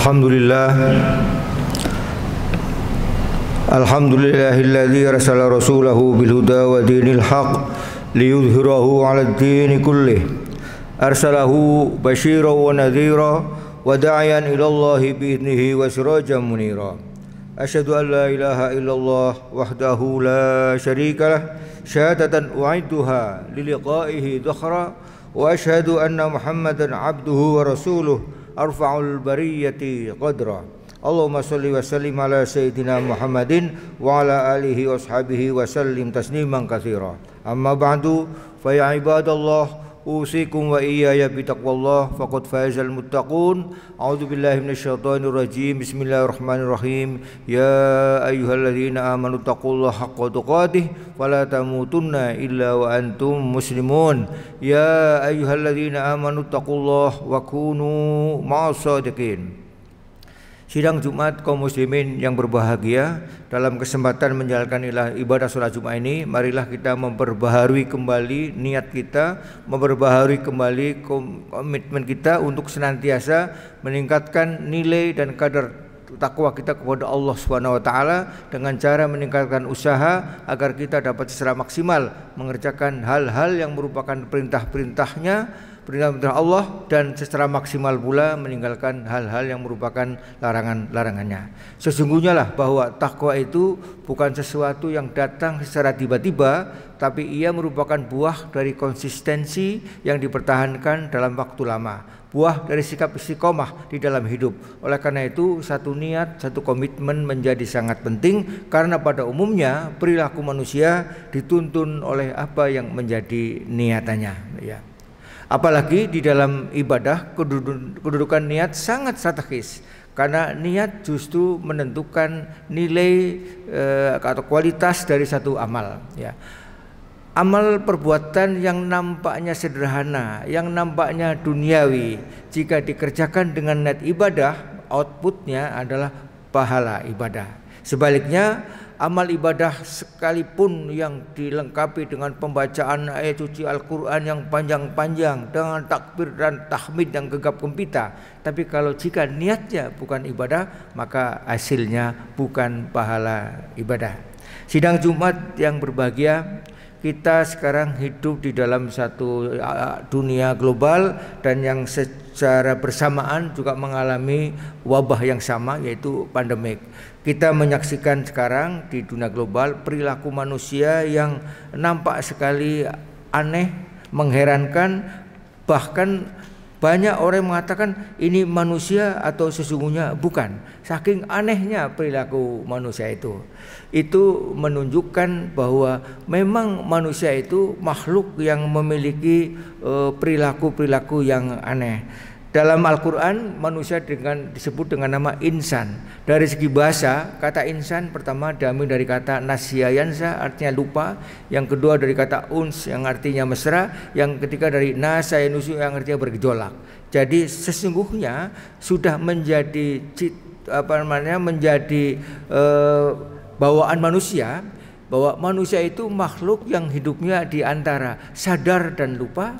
الحمد لله الحمد لله الذي رسل رسوله بالهدى ودين الحق ليظهره على الدين كله أرسله بشيرا ونذيرا وداعيا إلى الله بإذنه وسراجا منيرا أشهد أن لا إله إلا الله وحده لا شريك له شهادة أعدها للقائه ذخرا وأشهد أن محمدا عبده ورسوله أرفع البرية قدرا اللهم صل وسلم على سيدنا محمد وعلى آله وأصحابه وسلم تسليما كثيرا أما بعد فيا عباد الله أوصيكم وإياي بتقوى الله فقد فاز المتقون أعوذ بالله من الشيطان الرجيم بسم الله الرحمن الرحيم يا أيها الذين آمنوا اتقوا الله حق تقاته ولا تموتن إلا وأنتم مسلمون يا أيها الذين آمنوا اتقوا الله وكونوا مع الصادقين Sidang Jumat kaum muslimin yang berbahagia dalam kesempatan menjalankan ibadah sholat Jumat ini marilah kita memperbaharui kembali niat kita memperbaharui kembali komitmen kita untuk senantiasa meningkatkan nilai dan kadar takwa kita kepada Allah Subhanahu wa taala dengan cara meningkatkan usaha agar kita dapat secara maksimal mengerjakan hal-hal yang merupakan perintah-perintahnya perintah-perintah Allah dan secara maksimal pula meninggalkan hal-hal yang merupakan larangan-larangannya. Sesungguhnya lah bahwa takwa itu bukan sesuatu yang datang secara tiba-tiba, tapi ia merupakan buah dari konsistensi yang dipertahankan dalam waktu lama buah dari sikap istiqomah di dalam hidup. Oleh karena itu, satu niat, satu komitmen menjadi sangat penting karena pada umumnya perilaku manusia dituntun oleh apa yang menjadi niatannya, ya. Apalagi di dalam ibadah kedudukan niat sangat strategis karena niat justru menentukan nilai eh, atau kualitas dari satu amal ya. Amal perbuatan yang nampaknya sederhana, yang nampaknya duniawi, jika dikerjakan dengan niat ibadah, outputnya adalah pahala ibadah. Sebaliknya, amal ibadah sekalipun yang dilengkapi dengan pembacaan ayat suci Al-Quran yang panjang-panjang dengan takbir dan tahmid yang gegap gempita tapi kalau jika niatnya bukan ibadah maka hasilnya bukan pahala ibadah sidang Jumat yang berbahagia kita sekarang hidup di dalam satu dunia global dan yang secara bersamaan juga mengalami wabah yang sama yaitu pandemik. Kita menyaksikan sekarang di dunia global perilaku manusia yang nampak sekali aneh, mengherankan bahkan banyak orang yang mengatakan ini manusia atau sesungguhnya bukan. Saking anehnya perilaku manusia itu. Itu menunjukkan bahwa memang manusia itu makhluk yang memiliki eh, perilaku-perilaku yang aneh. Dalam Al-Quran manusia dengan, disebut dengan nama insan. Dari segi bahasa, kata insan pertama diambil dari kata nasiyayansa artinya lupa. Yang kedua dari kata uns yang artinya mesra. Yang ketiga dari nasayanusu yang artinya bergejolak. Jadi sesungguhnya sudah menjadi apa namanya menjadi e, bawaan manusia bahwa manusia itu makhluk yang hidupnya di antara sadar dan lupa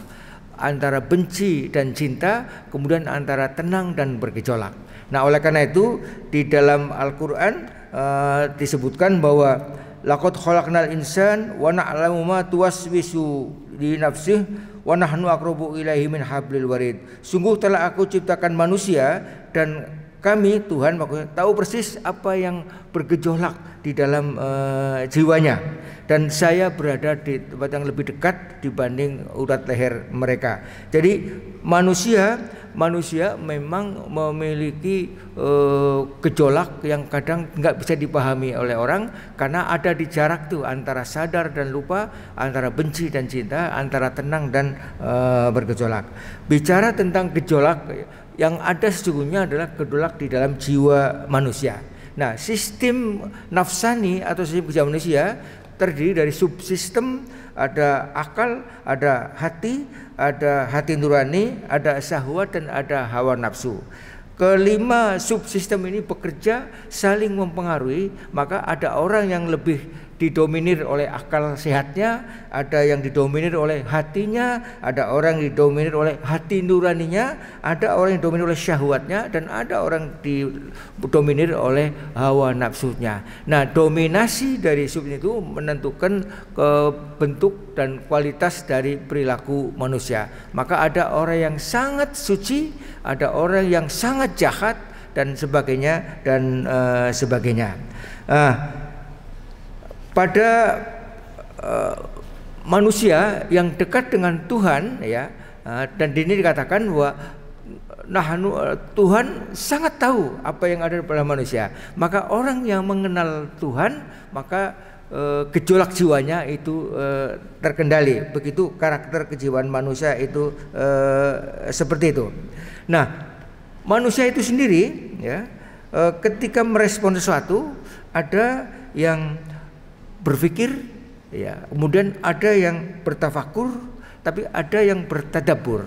antara benci dan cinta, kemudian antara tenang dan bergejolak. Nah, oleh karena itu di dalam Al-Qur'an uh, disebutkan bahwa laqad khalaqnal insan wa na'lamu ma tuwaswisu di nafsih wa nahnu aqrabu ilaihi min hablil warid. Sungguh telah aku ciptakan manusia dan kami Tuhan maksudnya tahu persis apa yang bergejolak di dalam uh, jiwanya dan saya berada di tempat yang lebih dekat dibanding urat leher mereka. Jadi manusia manusia memang memiliki uh, gejolak yang kadang nggak bisa dipahami oleh orang karena ada di jarak tuh antara sadar dan lupa, antara benci dan cinta, antara tenang dan uh, bergejolak. Bicara tentang gejolak yang ada sesungguhnya adalah kedolak di dalam jiwa manusia. Nah, sistem nafsani atau sistem jiwa manusia terdiri dari subsistem ada akal, ada hati, ada hati nurani, ada syahwat dan ada hawa nafsu. Kelima subsistem ini bekerja saling mempengaruhi, maka ada orang yang lebih didominir oleh akal sehatnya, ada yang didominir oleh hatinya, ada orang yang didominir oleh hati nuraninya, ada orang yang didominir oleh syahwatnya, dan ada orang didominir oleh hawa nafsunya. Nah, dominasi dari sub itu menentukan ke bentuk dan kualitas dari perilaku manusia. Maka ada orang yang sangat suci, ada orang yang sangat jahat dan sebagainya dan uh, sebagainya. Uh, pada uh, eh, manusia yang dekat dengan Tuhan ya uh, dan ini dikatakan bahwa nah Tuhan sangat tahu apa yang ada pada manusia maka orang yang mengenal Tuhan maka gejolak jiwanya itu terkendali begitu karakter kejiwaan manusia itu seperti itu nah manusia itu sendiri ya ketika merespon sesuatu ada yang berpikir ya kemudian ada yang bertafakur tapi ada yang bertadabur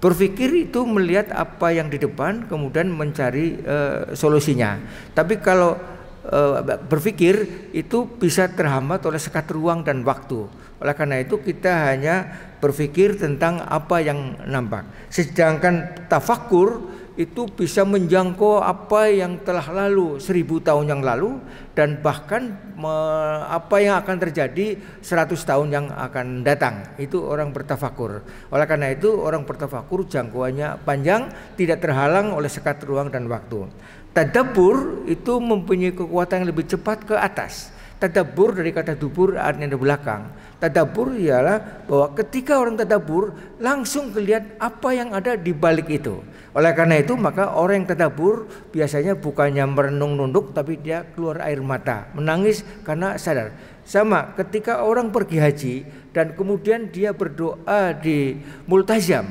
berpikir itu melihat apa yang di depan kemudian mencari uh, solusinya tapi kalau uh, berpikir itu bisa terhambat oleh sekat ruang dan waktu oleh karena itu kita hanya berpikir tentang apa yang nampak sedangkan tafakur itu bisa menjangkau apa yang telah lalu seribu tahun yang lalu dan bahkan me, apa yang akan terjadi seratus tahun yang akan datang itu orang bertafakur oleh karena itu orang bertafakur jangkauannya panjang tidak terhalang oleh sekat ruang dan waktu tadabbur itu mempunyai kekuatan yang lebih cepat ke atas Tadabur dari kata dubur artinya di belakang. Tadabur ialah bahwa ketika orang tadabur langsung kelihatan apa yang ada di balik itu. Oleh karena itu maka orang yang tadabur biasanya bukannya merenung nunduk tapi dia keluar air mata, menangis karena sadar. Sama ketika orang pergi haji dan kemudian dia berdoa di multazam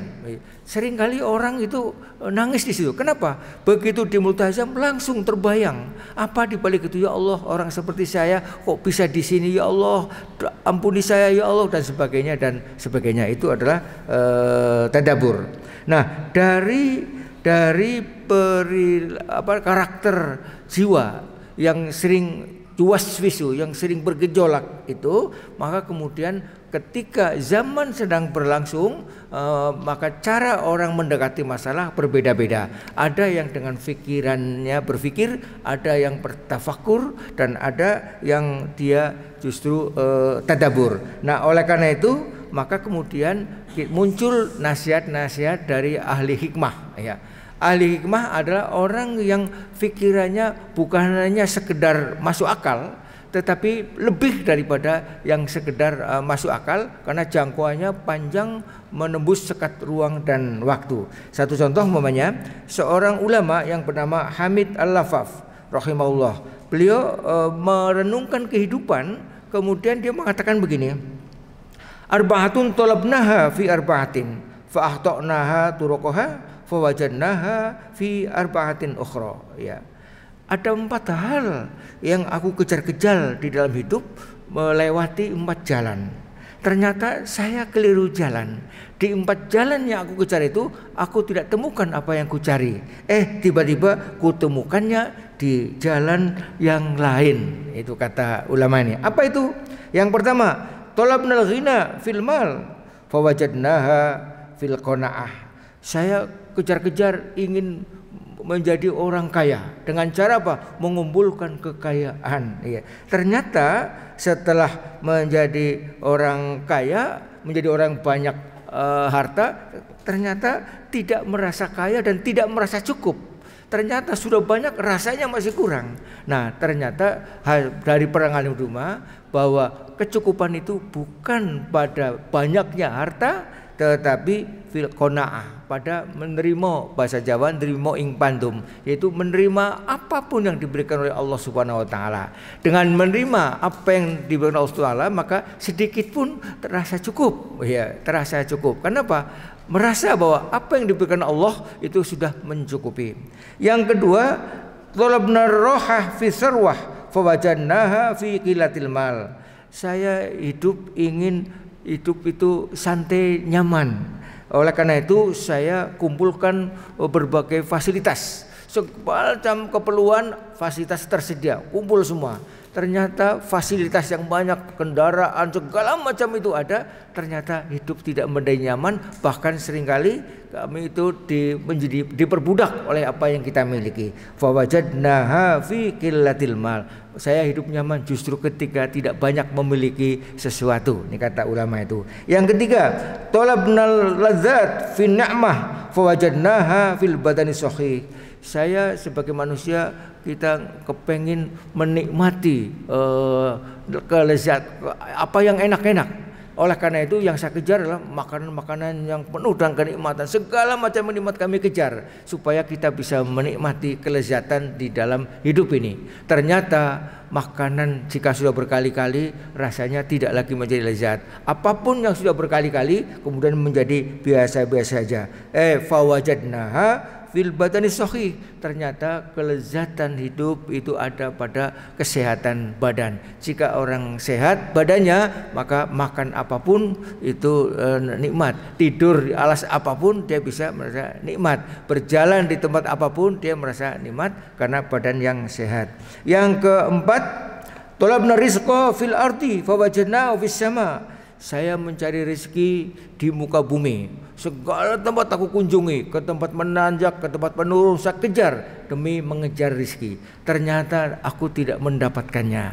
Seringkali orang itu e, nangis di situ. Kenapa? Begitu di multazam langsung terbayang apa di balik itu ya Allah orang seperti saya kok bisa di sini ya Allah ampuni saya ya Allah dan sebagainya dan sebagainya itu adalah uh, tadabur. Nah dari dari peri, apa karakter jiwa yang sering tuwaswisu yang sering bergejolak itu maka kemudian ketika zaman sedang berlangsung eh, maka cara orang mendekati masalah berbeda-beda ada yang dengan pikirannya berpikir ada yang bertafakur dan ada yang dia justru eh, tadabur nah oleh karena itu maka kemudian muncul nasihat-nasihat dari ahli hikmah ya Ahli hikmah adalah orang yang pikirannya bukan hanya sekedar masuk akal, tetapi lebih daripada yang sekedar uh, masuk akal karena jangkauannya panjang menembus sekat ruang dan waktu. Satu contoh umpamanya seorang ulama yang bernama Hamid Al-Lafaf rahimahullah. Beliau uh, merenungkan kehidupan kemudian dia mengatakan begini. Arbahatun tolabnaha fi arbahatin fa ahtaqnaha fawajadnaha fi arba'atin ukhra ya ada empat hal yang aku kejar-kejar di dalam hidup melewati empat jalan ternyata saya keliru jalan di empat jalan yang aku kejar itu aku tidak temukan apa yang ku cari eh tiba-tiba ku temukannya di jalan yang lain itu kata ulama ini apa itu yang pertama tolabnal ghina fil mal fawajadnaha fil qanaah saya kejar-kejar ingin menjadi orang kaya dengan cara apa? Mengumpulkan kekayaan. Ya. Ternyata setelah menjadi orang kaya, menjadi orang banyak e, harta, ternyata tidak merasa kaya dan tidak merasa cukup. Ternyata sudah banyak rasanya masih kurang. Nah, ternyata dari perang Alim Duma bahwa kecukupan itu bukan pada banyaknya harta, tetapi fil pada menerima bahasa Jawa menerima ing pandum yaitu menerima apapun yang diberikan oleh Allah Subhanahu wa taala. Dengan menerima apa yang diberikan Allah Subhanahu Wa taala maka sedikit pun terasa cukup. Ya, terasa cukup. Kenapa? Merasa bahwa apa yang diberikan Allah itu sudah mencukupi. Yang kedua, talabna rohah fi sarwah fawajannaha fi qilatil mal. Saya hidup ingin hidup itu santai nyaman oleh karena itu saya kumpulkan eh, berbagai fasilitas macam keperluan fasilitas tersedia, kumpul semua. Ternyata fasilitas yang banyak, kendaraan segala macam itu ada, ternyata hidup tidak mendai nyaman, bahkan seringkali kami itu di, menjadi diperbudak oleh apa yang kita miliki. Fawajadnaha fi killatil mal. Saya hidup nyaman justru ketika tidak banyak memiliki sesuatu. Ini kata ulama itu. Yang ketiga, talabnal ladzat fi ni'mah fawajadnaha fil badani sohi. Saya sebagai manusia kita kepengin menikmati uh, kelezat apa yang enak-enak oleh karena itu yang saya kejar adalah makanan-makanan yang penuh dengan kenikmatan. Segala macam nikmat kami kejar supaya kita bisa menikmati kelezatan di dalam hidup ini. Ternyata makanan jika sudah berkali-kali rasanya tidak lagi menjadi lezat. Apapun yang sudah berkali-kali kemudian menjadi biasa-biasa saja. Eh fawajadnaha fil badani sohi. Ternyata kelezatan hidup itu ada pada kesehatan badan. Jika orang sehat badannya, maka makan apapun itu eh, nikmat. Tidur di alas apapun dia bisa merasa nikmat. Berjalan di tempat apapun dia merasa nikmat karena badan yang sehat. Yang keempat, tolabna rizqa fil arti fawajadna fis sama' saya mencari rezeki di muka bumi. Segala tempat aku kunjungi, ke tempat menanjak, ke tempat menurun, saya kejar demi mengejar rezeki. Ternyata aku tidak mendapatkannya.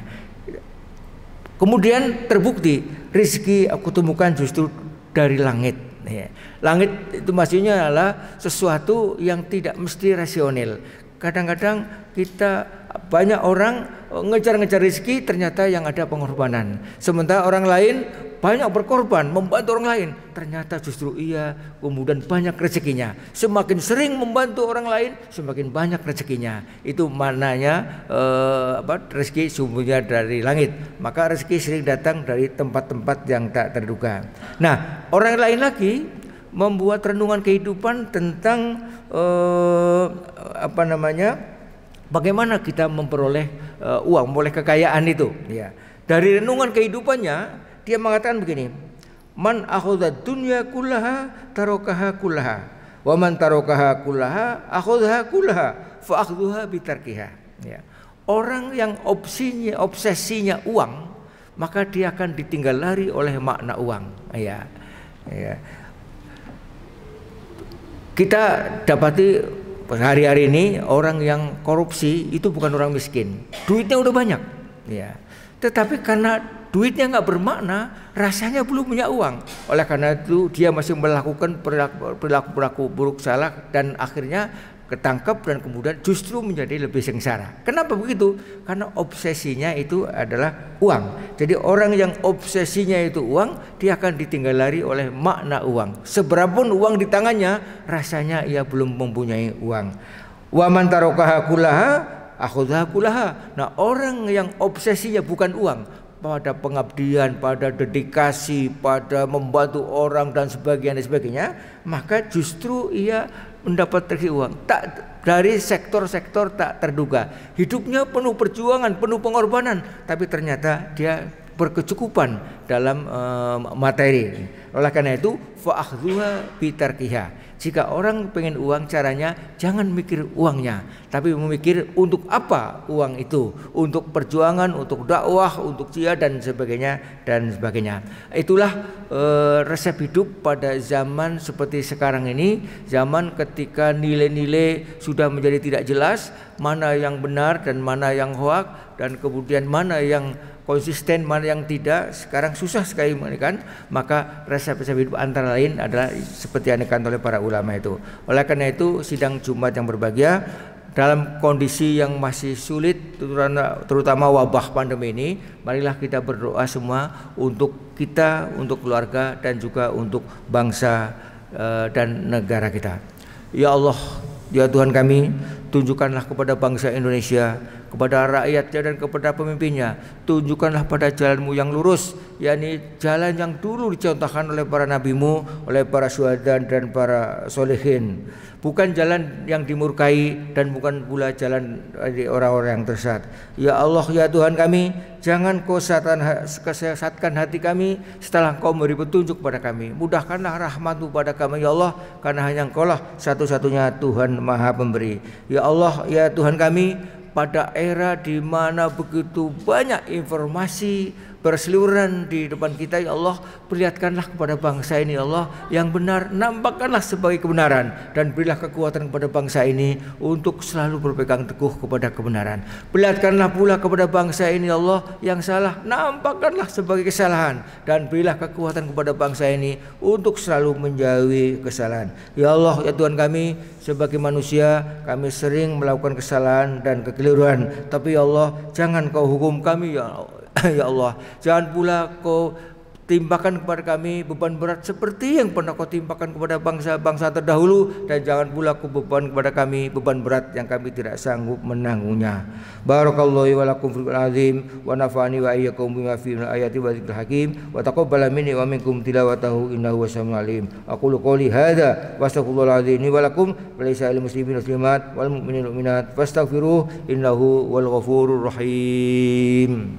Kemudian terbukti rezeki aku temukan justru dari langit. Ya. Langit itu maksudnya adalah sesuatu yang tidak mesti rasional. Kadang-kadang kita banyak orang eh, ngejar-ngejar rezeki ternyata yang ada pengorbanan. Sementara orang lain banyak berkorban membantu orang lain ternyata justru ia kemudian banyak rezekinya semakin sering membantu orang lain semakin banyak rezekinya itu mananya eh, apa rezeki sumbunya dari langit maka rezeki sering datang dari tempat-tempat yang tak terduga nah orang lain lagi membuat renungan kehidupan tentang eh, apa namanya Bagaimana kita memperoleh uh, uang, memperoleh kekayaan itu? Ya. Dari renungan kehidupannya, dia mengatakan begini, Man akhodat dunya kullaha tarokaha kullaha wa man tarokaha kullaha akhodah kullaha fa akhdhuha bitarkiha. Ya. Orang yang opsinya, obsesinya uang, maka dia akan ditinggal lari oleh makna uang. Ya. Ya. Kita dapati hari-hari ini orang yang korupsi itu bukan orang miskin. Duitnya udah banyak, ya. Tetapi karena duitnya nggak bermakna, rasanya belum punya uang. Oleh karena itu dia masih melakukan perilaku perilaku buruk salah dan akhirnya ketangkep dan kemudian justru menjadi lebih sengsara. Kenapa begitu? Karena obsesinya itu adalah uang. Jadi orang yang obsesinya itu uang, dia akan ditinggal lari oleh makna uang. Seberapun uang di tangannya, rasanya ia belum mempunyai uang. Wa man kulaha akhudha kulaha. Nah, orang yang obsesinya bukan uang, pada pengabdian, pada dedikasi, pada membantu orang dan sebagainya dan sebagainya, maka justru ia mendapat mendapatkan uang. Tak dari sektor-sektor tak terduga. Hidupnya penuh perjuangan, penuh pengorbanan, tapi ternyata dia berkecukupan dalam uh, materi. Oleh karena itu, bi bitarkiha. Jika orang pengen uang caranya jangan mikir uangnya, tapi memikir untuk apa uang itu, untuk perjuangan, untuk dakwah, untuk jihad dan sebagainya dan sebagainya. Itulah uh, resep hidup pada zaman seperti sekarang ini, zaman ketika nilai-nilai sudah menjadi tidak jelas, mana yang benar dan mana yang hoak dan kemudian mana yang konsisten mana yang tidak sekarang susah sekali kan maka resep-resep hidup antara lain adalah seperti yang dikatakan oleh para ulama itu oleh karena itu sidang Jumat yang berbahagia dalam kondisi yang masih sulit terutama wabah pandemi ini marilah kita berdoa semua untuk kita untuk keluarga dan juga untuk bangsa eh, dan negara kita ya Allah ya Tuhan kami tunjukkanlah kepada bangsa Indonesia kepada rakyatnya dan kepada pemimpinnya tunjukkanlah pada jalanmu yang lurus yakni jalan yang dulu dicontohkan oleh para nabimu oleh para syuhada dan para solehin bukan jalan yang dimurkai dan bukan pula jalan eh, orang-orang yang tersat ya Allah ya Tuhan kami jangan kau sesatkan hati kami setelah kau memberi petunjuk pada kami mudahkanlah rahmatmu pada kami ya Allah karena hanya engkau lah satu-satunya Tuhan maha pemberi ya Allah ya Tuhan kami pada era di mana begitu banyak informasi, berseliuran di depan kita ya Allah perlihatkanlah kepada bangsa ini ya Allah yang benar nampakkanlah sebagai kebenaran dan berilah kekuatan kepada bangsa ini untuk selalu berpegang teguh kepada kebenaran perlihatkanlah pula kepada bangsa ini ya Allah yang salah nampakkanlah sebagai kesalahan dan berilah kekuatan kepada bangsa ini untuk selalu menjauhi kesalahan ya Allah ya Tuhan kami sebagai manusia kami sering melakukan kesalahan dan kekeliruan tapi ya Allah jangan kau hukum kami ya Allah ya Allah, jangan pula kau timpakan kepada kami beban berat seperti yang pernah kau timpakan kepada bangsa-bangsa terdahulu dan jangan pula kau beban kepada kami beban berat yang kami tidak sanggup menanggungnya. Barakallahu wa lakum fil azim wa nafa'ani wa iyyakum bima fi ayati wa dzikril hakim wa taqabbal minni wa minkum tilawatahu innahu wasamiul alim. Aku qouli hadza wa astaghfirullahal azim wa lakum wa lisa'il muslimin muslimat wal mu'minin muminat. fastaghfiruh innahu wal ghafurur rahim.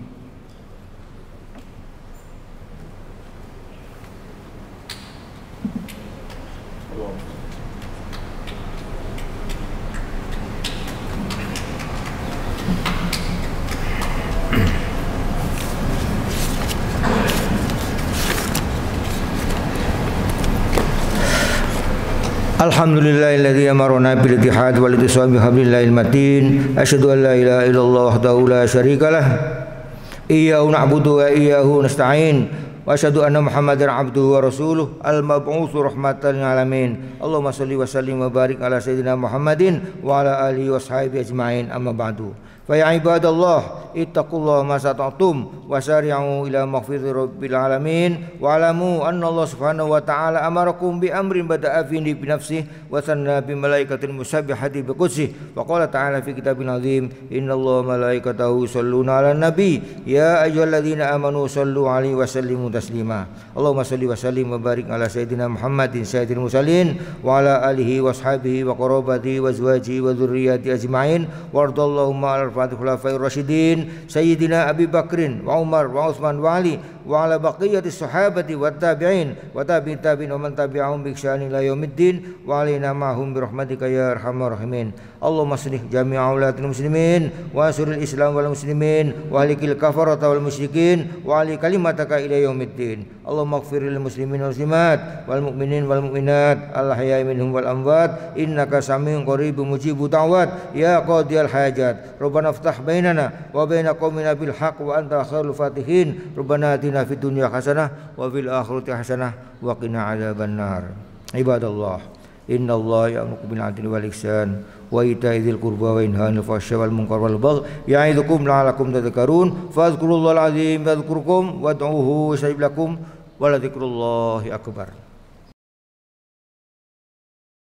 الحمد لله الذي أمرنا بالاتحاد والاتصال بحبل الله المتين أشهد أن لا إله إلا الله وحده لا شريك له إياه نعبد وإياه نستعين وأشهد أن محمدا عبده ورسوله المبعوث رحمة للعالمين اللهم صل وسلم وبارك على سيدنا محمد وعلى آله وصحبه أجمعين أما بعد Fa ya ibadallah ittaqullaha masata'tum wasari'u ila maghfirati rabbil alamin wa alamu anna Allah subhanahu wa ta'ala amarakum bi amrin bada'a fi nafsi wa sanna bi malaikatil musabbihati bi qudsi wa qala ta'ala fi kitabil azim innallaha malaikatahu yusalluna 'alan nabi ya ayyuhalladzina amanu sallu 'alaihi wa sallimu taslima Allahumma salli wa sallim wa barik ala sayyidina Muhammadin sayyidil mursalin wa ala alihi wa wa qarabatihi wa zawaji wa dzurriyyati ajma'in wardallahu 'ala syafaat khulafair rasyidin sayyidina Abi Bakrin wa Umar wa Uthman wa Ali wa ala baqiyati sahabati wat tabi'in wa tabi'in tabi'in wa man tabi'ahum bi ihsan ila yaumiddin wa alaina ma'hum bi rahmatika ya arhamar rahimin Allahumma aslih jami'a ulatul muslimin wa suril islam wal muslimin wa halikil kafarata wal musyrikin wa ali kalimataka ila yaumiddin Allahumma ighfir lil muslimin wal muslimat wal mu'minin wal mu'minat al ahya'i minhum wal amwat innaka samiun qaribun mujibu da'wat ya qadiyal hajat Rabbana iftah bainana wa bain qaumina bil haqq wa anta khairul fatihin Rabbana atina atina fid dunya hasanah wa fil akhirati hasanah wa qina adzabannar. Ibadallah, innallaha ya'muru bil 'adli wal ihsan wa ita'i dzil qurba wa yanha 'anil fahsya'i wal munkar wal bagh ya'idzukum la'alakum tadhakkarun. Fadhkurullahal 'azim yadhkurkum wad'uhu yustajib lakum wa la akbar.